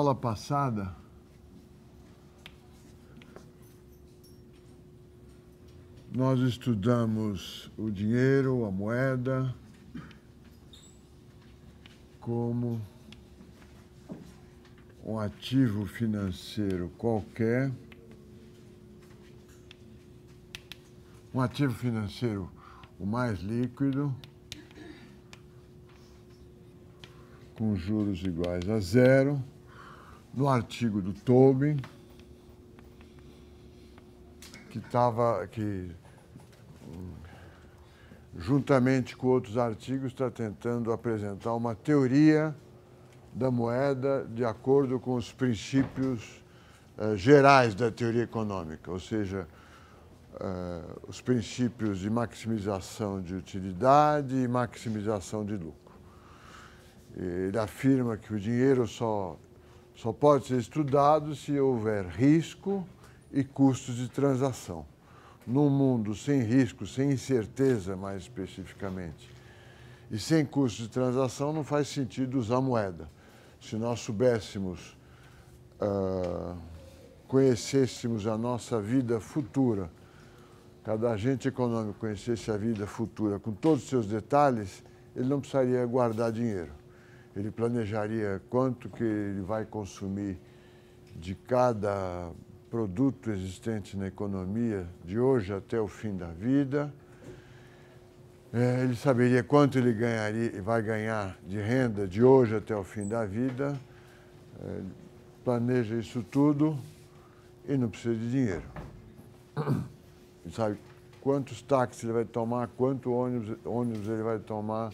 aula passada, nós estudamos o dinheiro, a moeda, como um ativo financeiro qualquer, um ativo financeiro o mais líquido, com juros iguais a zero, no artigo do Tobin, que estava que juntamente com outros artigos está tentando apresentar uma teoria da moeda de acordo com os princípios eh, gerais da teoria econômica, ou seja, eh, os princípios de maximização de utilidade e maximização de lucro. Ele afirma que o dinheiro só só pode ser estudado se houver risco e custos de transação. Num mundo sem risco, sem incerteza, mais especificamente, e sem custos de transação, não faz sentido usar moeda. Se nós soubéssemos, uh, conhecêssemos a nossa vida futura, cada agente econômico conhecesse a vida futura com todos os seus detalhes, ele não precisaria guardar dinheiro ele planejaria quanto que ele vai consumir de cada produto existente na economia de hoje até o fim da vida. É, ele saberia quanto ele ganharia, vai ganhar de renda de hoje até o fim da vida. É, planeja isso tudo e não precisa de dinheiro. Ele sabe quantos táxis ele vai tomar, quanto ônibus, ônibus ele vai tomar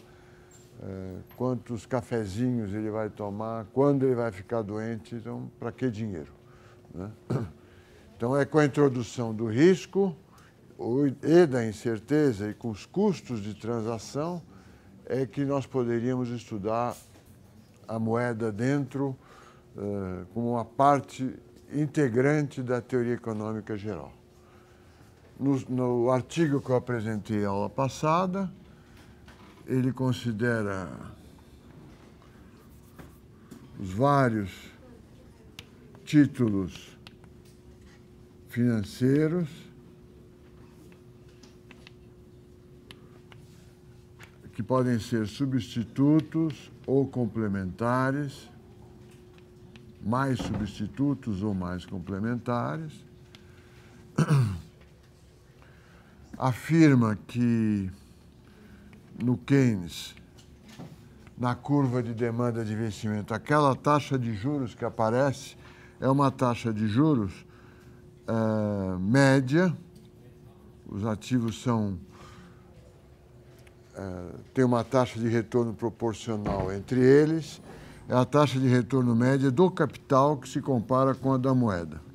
eh, quantos cafezinhos ele vai tomar, quando ele vai ficar doente, então para que dinheiro? Né? Então é com a introdução do risco e da incerteza e com os custos de transação é que nós poderíamos estudar a moeda dentro eh, como uma parte integrante da teoria econômica geral. No, no artigo que eu apresentei a aula passada, ele considera os vários títulos financeiros que podem ser substitutos ou complementares, mais substitutos ou mais complementares. Afirma que no Keynes, na curva de demanda de investimento, aquela taxa de juros que aparece é uma taxa de juros uh, média, os ativos são uh, tem uma taxa de retorno proporcional entre eles, é a taxa de retorno média do capital que se compara com a da moeda.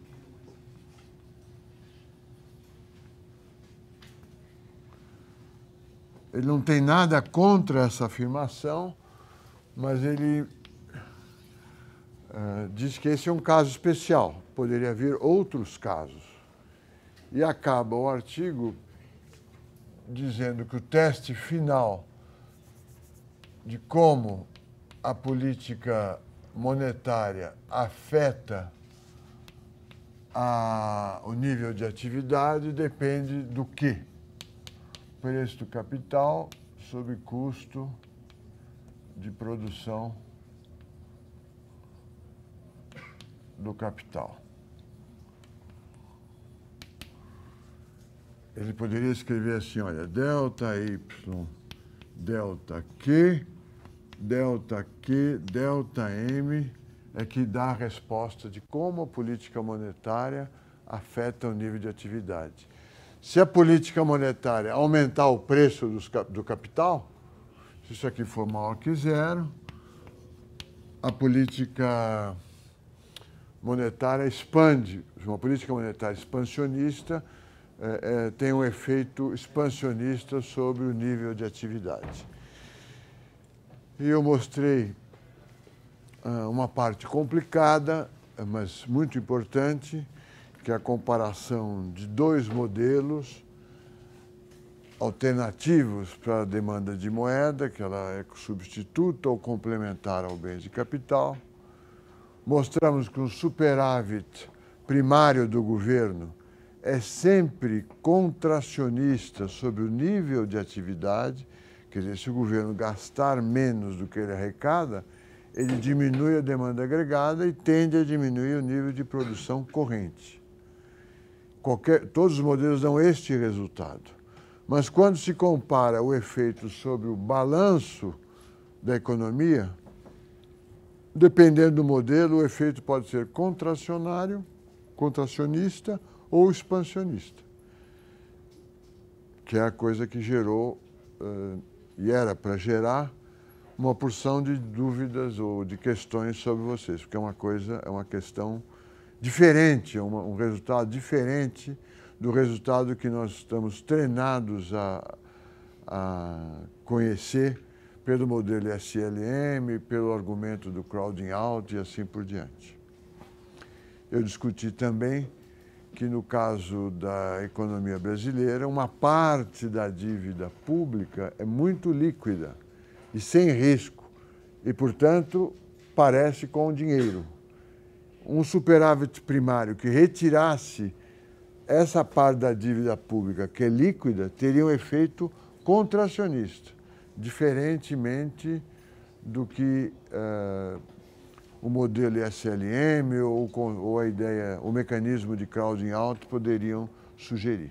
Ele não tem nada contra essa afirmação, mas ele uh, diz que esse é um caso especial, poderia haver outros casos. E acaba o artigo dizendo que o teste final de como a política monetária afeta a, o nível de atividade depende do quê? preço do capital sobre custo de produção do capital. Ele poderia escrever assim, olha, delta Y, delta Q, delta Q, delta M, é que dá a resposta de como a política monetária afeta o nível de atividade. Se a política monetária aumentar o preço dos, do capital, se isso aqui for maior que zero, a política monetária expande. Uma política monetária expansionista é, é, tem um efeito expansionista sobre o nível de atividade. E eu mostrei ah, uma parte complicada, mas muito importante, que é a comparação de dois modelos alternativos para a demanda de moeda, que ela é substituta ou complementar ao bem de capital. Mostramos que o superávit primário do governo é sempre contracionista sobre o nível de atividade, quer dizer, se o governo gastar menos do que ele arrecada, ele diminui a demanda agregada e tende a diminuir o nível de produção corrente. Qualquer, todos os modelos dão este resultado. Mas quando se compara o efeito sobre o balanço da economia, dependendo do modelo, o efeito pode ser contracionário, contracionista ou expansionista, que é a coisa que gerou, eh, e era para gerar, uma porção de dúvidas ou de questões sobre vocês, porque é uma coisa, é uma questão diferente, é uma, um resultado diferente do resultado que nós estamos treinados a, a conhecer pelo modelo SLM, pelo argumento do crowding out e assim por diante. Eu discuti também que no caso da economia brasileira, uma parte da dívida pública é muito líquida e sem risco, e, portanto, parece com o dinheiro um superávit primário que retirasse essa parte da dívida pública que é líquida teria um efeito contracionista, diferentemente do que uh, o modelo SLM ou, ou, a ideia, o mecanismo de crowding out poderiam sugerir,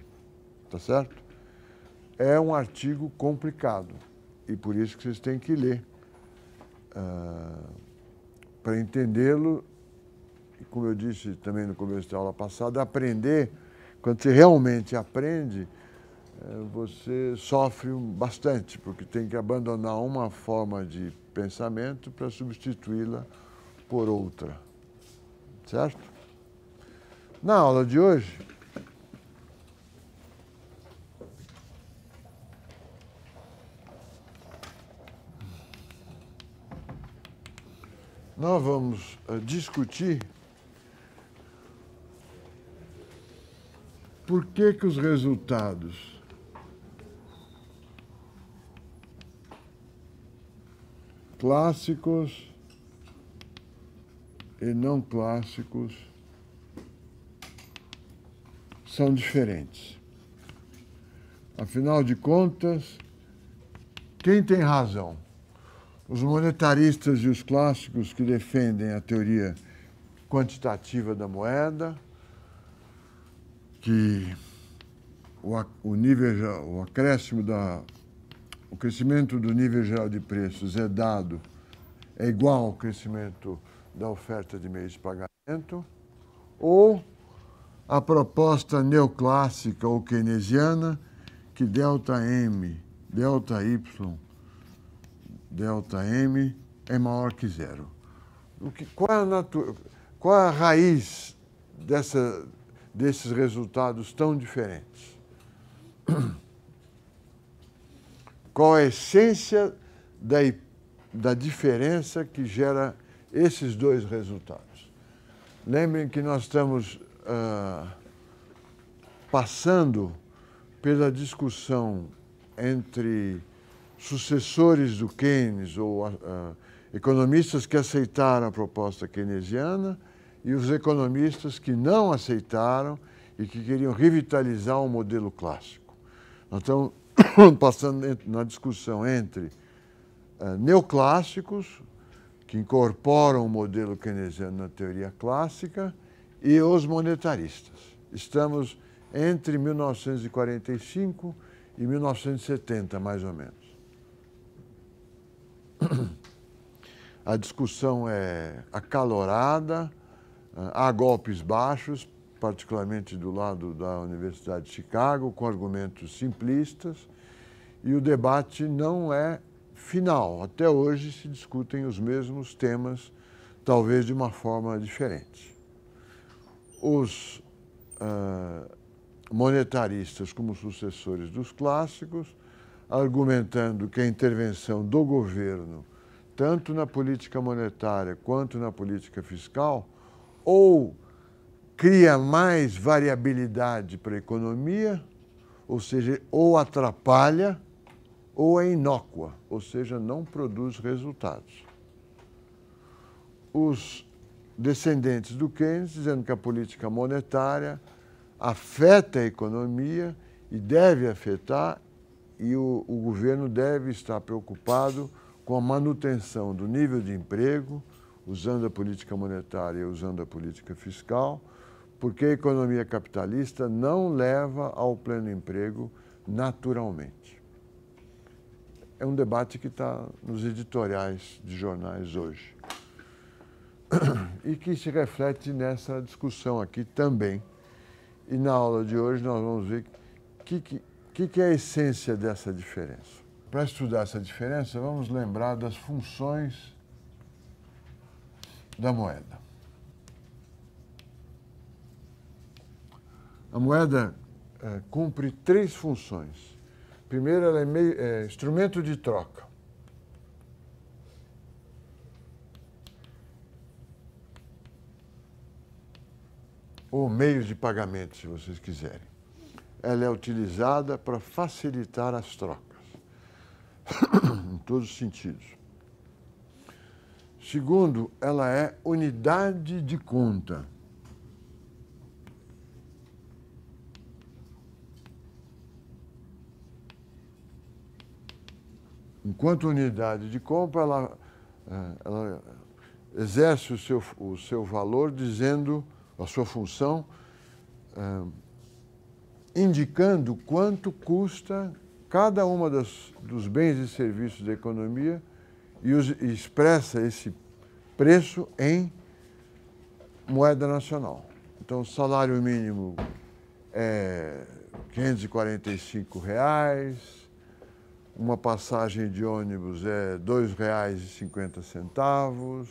tá certo? É um artigo complicado e por isso que vocês têm que ler uh, para entendê-lo como eu disse também no começo da aula passada, aprender, quando você realmente aprende, é, você sofre bastante, porque tem que abandonar uma forma de pensamento para substituí-la por outra. Certo? Na aula de hoje, nós vamos é, discutir Por que, que os resultados? Clássicos e não clássicos são diferentes. Afinal de contas, quem tem razão? Os monetaristas e os clássicos que defendem a teoria quantitativa da moeda que o, o nível, o acréscimo da, o crescimento do nível geral de preços é dado é igual ao crescimento da oferta de meios de pagamento ou a proposta neoclássica ou keynesiana que delta M, delta Y, delta M é maior que zero. O que, qual, é a qual é a raiz dessa desses resultados tão diferentes? Qual a essência da, da diferença que gera esses dois resultados? Lembrem que nós estamos uh, passando pela discussão entre sucessores do Keynes ou uh, economistas que aceitaram a proposta keynesiana e os economistas que não aceitaram e que queriam revitalizar o um modelo clássico. Nós estamos passando na discussão entre eh, neoclássicos, que incorporam o modelo keynesiano na teoria clássica, e os monetaristas. Estamos entre 1945 e 1970, mais ou menos. A discussão é acalorada, Há golpes baixos, particularmente do lado da Universidade de Chicago, com argumentos simplistas, e o debate não é final. Até hoje se discutem os mesmos temas, talvez de uma forma diferente. Os uh, monetaristas, como sucessores dos clássicos, argumentando que a intervenção do governo, tanto na política monetária quanto na política fiscal, ou cria mais variabilidade para a economia, ou seja, ou atrapalha ou é inócua, ou seja, não produz resultados. Os descendentes do Keynes dizendo que a política monetária afeta a economia e deve afetar, e o, o governo deve estar preocupado com a manutenção do nível de emprego, usando a política monetária e usando a política fiscal, porque a economia capitalista não leva ao pleno emprego naturalmente. É um debate que está nos editoriais de jornais hoje e que se reflete nessa discussão aqui também. E na aula de hoje nós vamos ver o que, que, que é a essência dessa diferença. Para estudar essa diferença, vamos lembrar das funções da moeda. A moeda é, cumpre três funções. Primeiro, ela é, meio, é instrumento de troca. Ou meio de pagamento, se vocês quiserem. Ela é utilizada para facilitar as trocas, em todos os sentidos. Segundo, ela é unidade de conta. Enquanto unidade de compra, ela, é, ela exerce o seu, o seu valor dizendo a sua função, é, indicando quanto custa cada uma das, dos bens e serviços da economia e, expressa esse preço em moeda nacional. Então, o salário mínimo é R$ 545, reais, uma passagem de ônibus é R$ 2,50,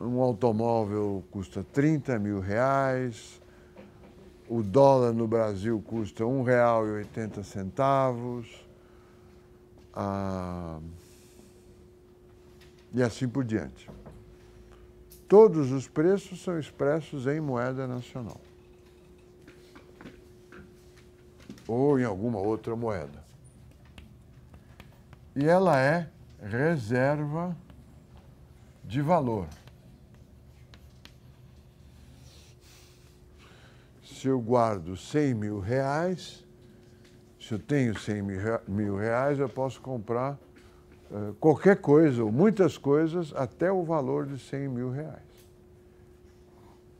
um automóvel custa R$ 30 mil, reais, o dólar no Brasil custa R$ 1,80, a e assim por diante. Todos os preços são expressos em moeda nacional ou em alguma outra moeda. E ela é reserva de valor. Se eu guardo 100 mil reais, se eu tenho 100 mil reais, eu posso comprar eh, qualquer coisa, ou muitas coisas, até o valor de 100 mil reais.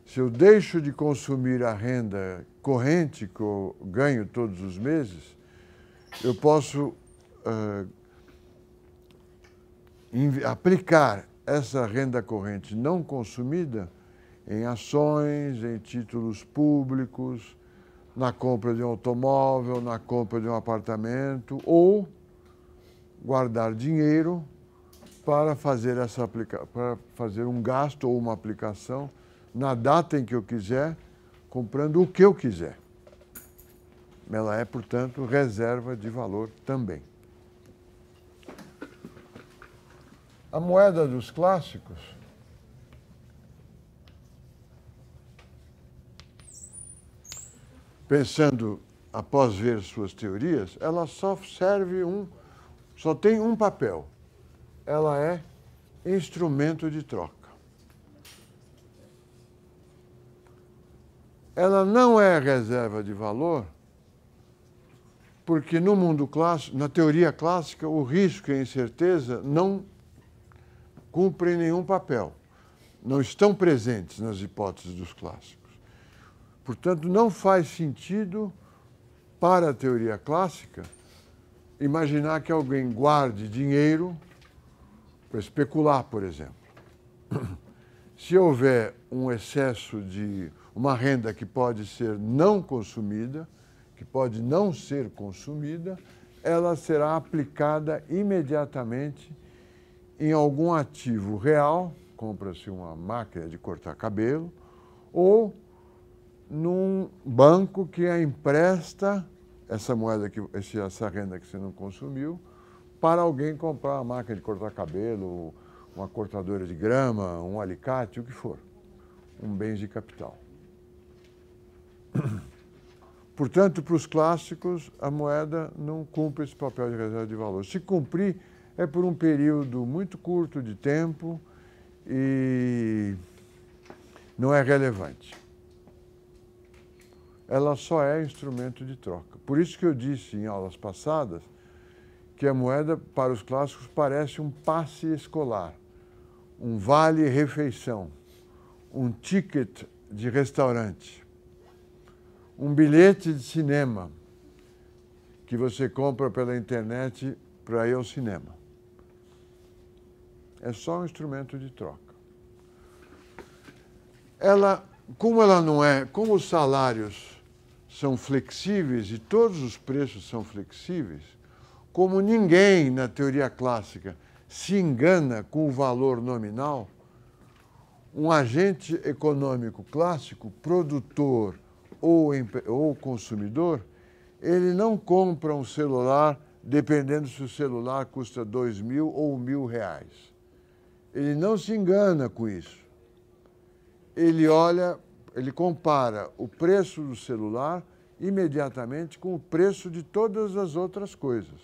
Se eu deixo de consumir a renda corrente que eu ganho todos os meses, eu posso uh, aplicar essa renda corrente não consumida em ações, em títulos públicos, na compra de um automóvel, na compra de um apartamento ou guardar dinheiro para fazer, essa aplica para fazer um gasto ou uma aplicação na data em que eu quiser, comprando o que eu quiser. Ela é, portanto, reserva de valor também. A moeda dos clássicos pensando após ver suas teorias, ela só serve um só tem um papel. Ela é instrumento de troca. Ela não é reserva de valor, porque no mundo clássico, na teoria clássica, o risco e a incerteza não cumprem nenhum papel. Não estão presentes nas hipóteses dos clássicos. Portanto, não faz sentido para a teoria clássica imaginar que alguém guarde dinheiro para especular, por exemplo. Se houver um excesso de uma renda que pode ser não consumida, que pode não ser consumida, ela será aplicada imediatamente em algum ativo real, compra-se uma máquina de cortar cabelo, ou num banco que a empresta essa moeda, que, essa renda que você não consumiu, para alguém comprar uma máquina de cortar cabelo, uma cortadora de grama, um alicate, o que for. Um bem de capital. Portanto, para os clássicos, a moeda não cumpre esse papel de reserva de valor. Se cumprir, é por um período muito curto de tempo e não é relevante ela só é instrumento de troca. Por isso que eu disse em aulas passadas que a moeda para os clássicos parece um passe escolar, um vale-refeição, um ticket de restaurante, um bilhete de cinema que você compra pela internet para ir ao cinema. É só um instrumento de troca. Ela, como ela não é, como os salários são flexíveis e todos os preços são flexíveis, como ninguém na teoria clássica se engana com o valor nominal, um agente econômico clássico, produtor ou, ou consumidor, ele não compra um celular dependendo se o celular custa dois mil ou mil reais. Ele não se engana com isso. Ele olha ele compara o preço do celular imediatamente com o preço de todas as outras coisas.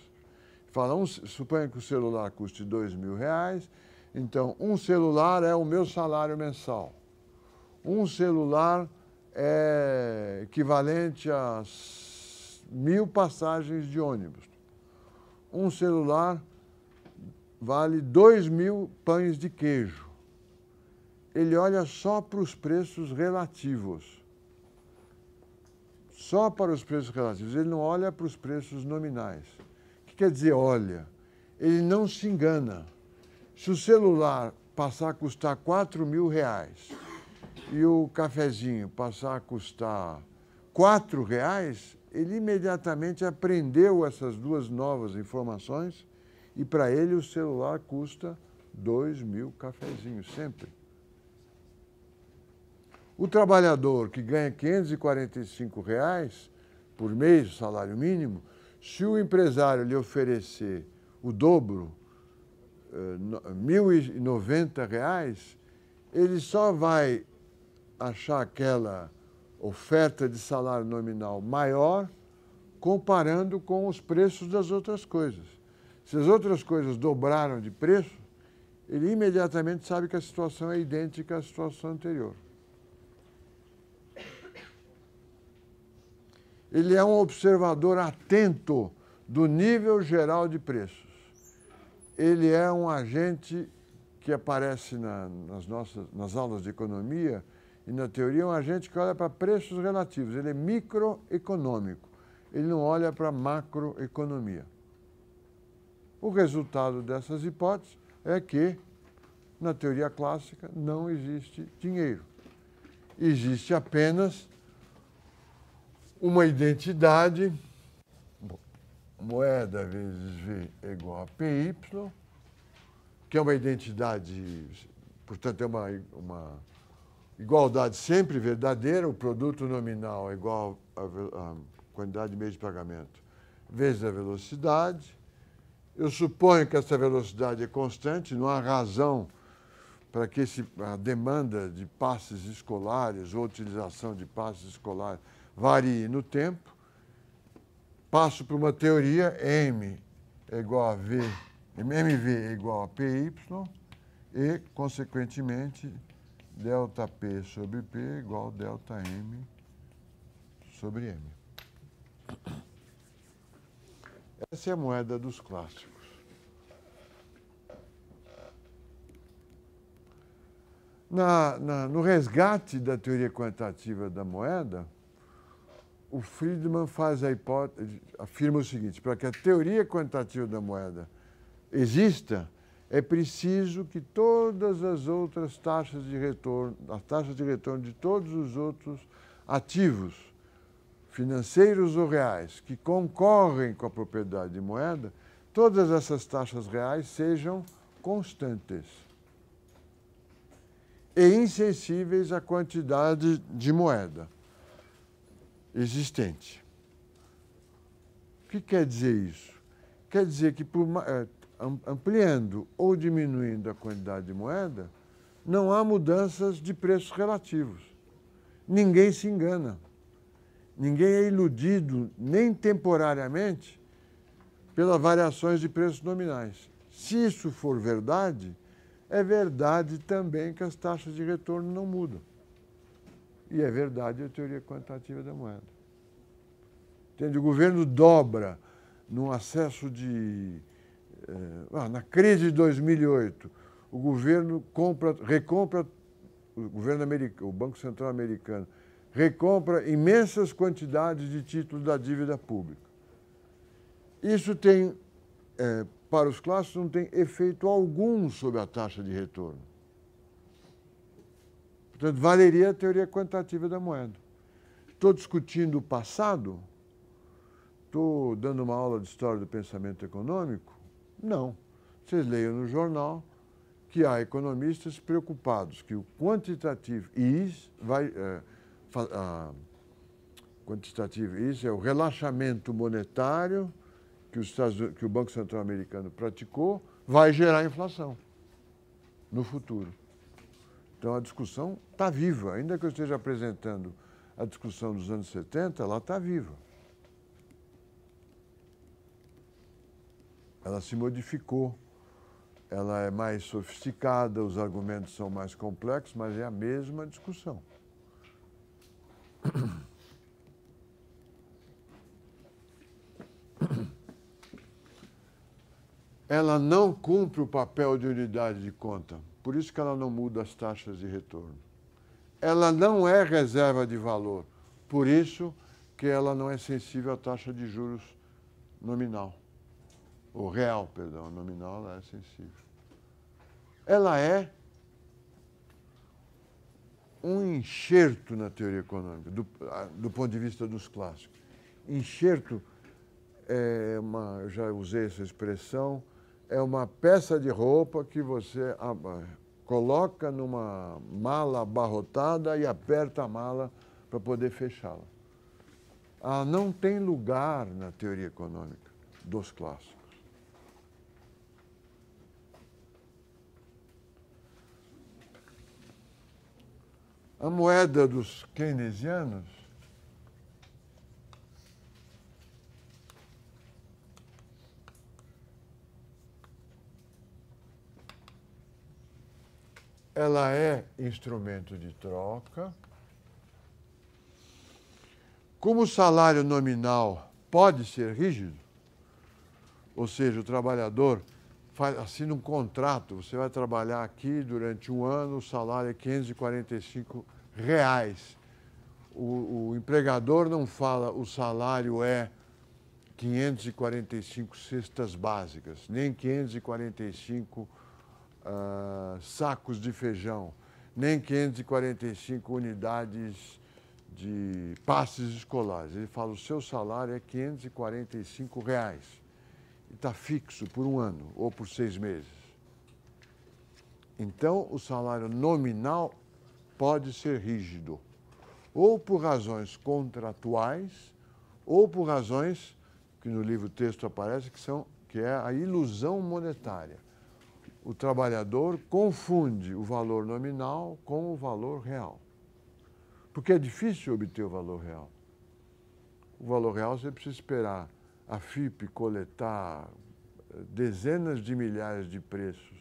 Fala, um, suponha que o celular custe dois mil reais, então um celular é o meu salário mensal. Um celular é equivalente a mil passagens de ônibus. Um celular vale dois mil pães de queijo ele olha só para os preços relativos. Só para os preços relativos. Ele não olha para os preços nominais. O que quer dizer, olha? Ele não se engana. Se o celular passar a custar 4 mil reais e o cafezinho passar a custar 4 reais, ele imediatamente aprendeu essas duas novas informações e para ele o celular custa 2 mil cafezinhos, sempre. O trabalhador que ganha R$ 545 reais por mês, salário mínimo, se o empresário lhe oferecer o dobro, R$ eh, 1.090, reais, ele só vai achar aquela oferta de salário nominal maior comparando com os preços das outras coisas. Se as outras coisas dobraram de preço, ele imediatamente sabe que a situação é idêntica à situação anterior. ele é um observador atento do nível geral de preços. Ele é um agente que aparece na, nas, nossas, nas aulas de economia e na teoria, é um agente que olha para preços relativos. Ele é microeconômico, ele não olha para macroeconomia. O resultado dessas hipóteses é que, na teoria clássica, não existe dinheiro. Existe apenas uma identidade, moeda vezes V é igual a PY, que é uma identidade, portanto, é uma, uma igualdade sempre verdadeira, o produto nominal é igual à quantidade de meio de pagamento vezes a velocidade. Eu suponho que essa velocidade é constante, não há razão para que esse, a demanda de passes escolares ou utilização de passes escolares varie no tempo, passo para uma teoria, M é igual a V, MV é igual a PY, e, consequentemente, delta P sobre P é igual a delta M sobre M. Essa é a moeda dos clássicos. Na, na, no resgate da teoria quantitativa da moeda, o Friedman faz a hipótese, afirma o seguinte: para que a teoria quantitativa da moeda exista, é preciso que todas as outras taxas de retorno, as taxas de retorno de todos os outros ativos, financeiros ou reais, que concorrem com a propriedade de moeda, todas essas taxas reais sejam constantes e insensíveis à quantidade de moeda existente. O que quer dizer isso? Quer dizer que, por, eh, ampliando ou diminuindo a quantidade de moeda, não há mudanças de preços relativos. Ninguém se engana. Ninguém é iludido, nem temporariamente, pelas variações de preços nominais. Se isso for verdade, é verdade também que as taxas de retorno não mudam. E é verdade a teoria quantitativa da moeda. Entende? O governo dobra num acesso de. Eh, ah, na crise de 2008, o governo compra, recompra, o governo americano, o Banco Central Americano, recompra imensas quantidades de títulos da dívida pública. Isso tem, eh, para os clássicos, não tem efeito algum sobre a taxa de retorno. Portanto, valeria a teoria quantitativa da moeda. Estou discutindo o passado? Estou dando uma aula de história do pensamento econômico? Não. Vocês leiam no jornal que há economistas preocupados que o quantitativo is vai. É, a, quantitativo is é o relaxamento monetário que, os Estados, que o Banco Central Americano praticou, vai gerar inflação no futuro. Então a discussão está viva. Ainda que eu esteja apresentando a discussão dos anos 70, ela está viva. Ela se modificou, ela é mais sofisticada, os argumentos são mais complexos, mas é a mesma discussão. Ela não cumpre o papel de unidade de conta por isso que ela não muda as taxas de retorno. Ela não é reserva de valor, por isso que ela não é sensível à taxa de juros nominal. O real, perdão, nominal ela é sensível. Ela é um enxerto na teoria econômica, do, ah, do ponto de vista dos clássicos. Enxerto é uma, eu já usei essa expressão, é uma peça de roupa que você coloca numa mala abarrotada e aperta a mala para poder fechá-la. Ah, não tem lugar na teoria econômica dos clássicos. A moeda dos keynesianos ela é instrumento de troca. Como o salário nominal pode ser rígido, ou seja, o trabalhador faz, assina um contrato, você vai trabalhar aqui durante um ano, o salário é 545 reais. O, o empregador não fala o salário é 545 cestas básicas, nem 545 reais uh, sacos de feijão, nem 545 unidades de passes escolares. Ele fala, o seu salário é 545 reais. E está fixo por um ano ou por seis meses. Então, o salário nominal pode ser rígido, ou por razões contratuais, ou por razões que no livro texto aparece, que, são, que é a ilusão monetária o trabalhador confunde o valor nominal com o valor real. Porque é difícil obter o valor real. O valor real você precisa esperar a FIP coletar eh, dezenas de milhares de preços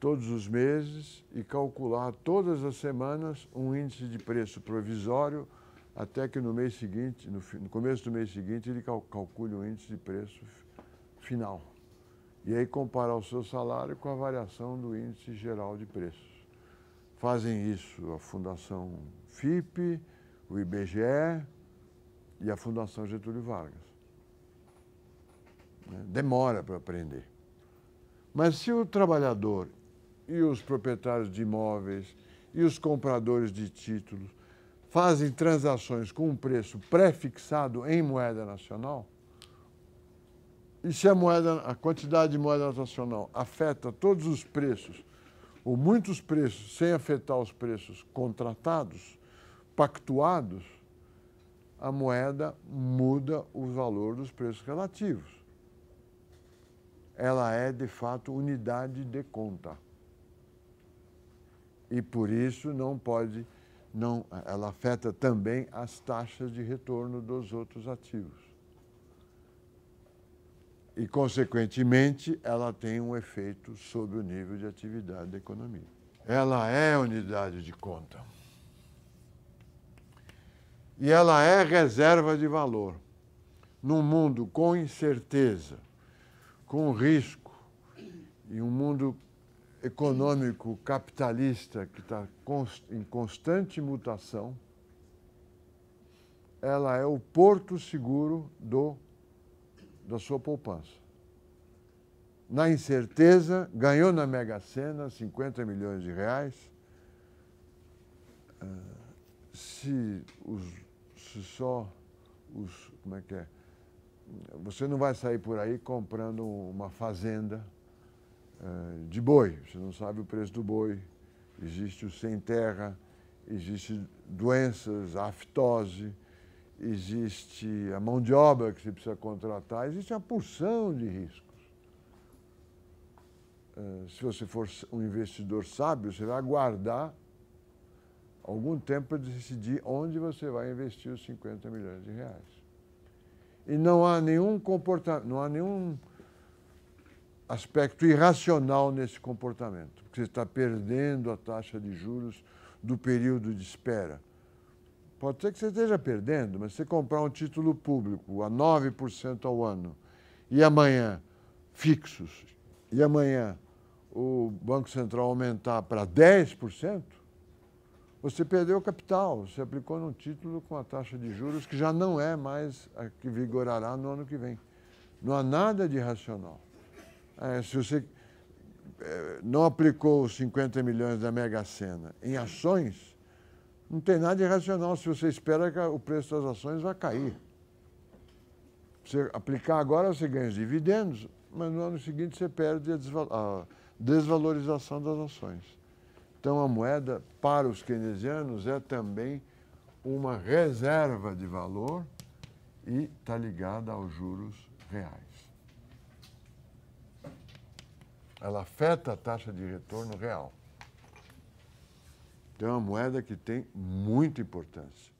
todos os meses e calcular todas as semanas um índice de preço provisório até que no mês seguinte, no, começo do mês seguinte, ele calcule o índice de preço final e aí comparar o seu salário com a variação do índice geral de preços. Fazem isso a Fundação FIP, o IBGE e a Fundação Getúlio Vargas. Né? Demora para aprender. Mas se o trabalhador e os proprietários de imóveis e os compradores de títulos fazem transações com um preço pré-fixado em moeda nacional, e se a moeda, a quantidade de moeda nacional afeta todos os preços, ou muitos preços, sem afetar os preços contratados, pactuados, a moeda muda o valor dos preços relativos. Ela é, de fato, unidade de conta. E por isso não pode, não, ela afeta também as taxas de retorno dos outros ativos e, consequentemente, ela tem um efeito sobre o nível de atividade da economia. Ela é unidade de conta. E ela é reserva de valor. Num mundo com incerteza, com risco, e um mundo econômico capitalista que está em constante mutação, ela é o porto seguro do da sua poupança. Na incerteza, ganhou na Mega Sena 50 milhões de reais. Ah, se, os, se só os. Como é que é? Você não vai sair por aí comprando uma fazenda ah, de boi. Você não sabe o preço do boi. Existe o sem terra, existe doenças, aftose existe a mão de obra que se precisa contratar, existe uma porção de riscos. Eh, se você for um investidor sábio, você vai aguardar algum tempo para decidir onde você vai investir os 50 milhões de reais. E não há nenhum comportamento, não há nenhum aspecto irracional nesse comportamento, porque você está perdendo a taxa de juros do período de espera. Pode ser que você esteja perdendo, mas se você comprar um título público a 9% ao ano e amanhã fixos, e amanhã o Banco Central aumentar para 10%, você perdeu o capital, você aplicou num título com a taxa de juros que já não é mais a que vigorará no ano que vem. Não há nada de racional. É, se você é, não aplicou os 50 milhões da Mega Sena em ações, não tem nada de irracional se você espera que o preço das ações vá cair. Você aplicar agora, você ganha os dividendos, mas no ano seguinte você perde a desvalorização das ações. Então a moeda, para os keynesianos, é também uma reserva de valor e está ligada aos juros reais. Ela afeta a taxa de retorno real. Então, é uma moeda que tem muita importância.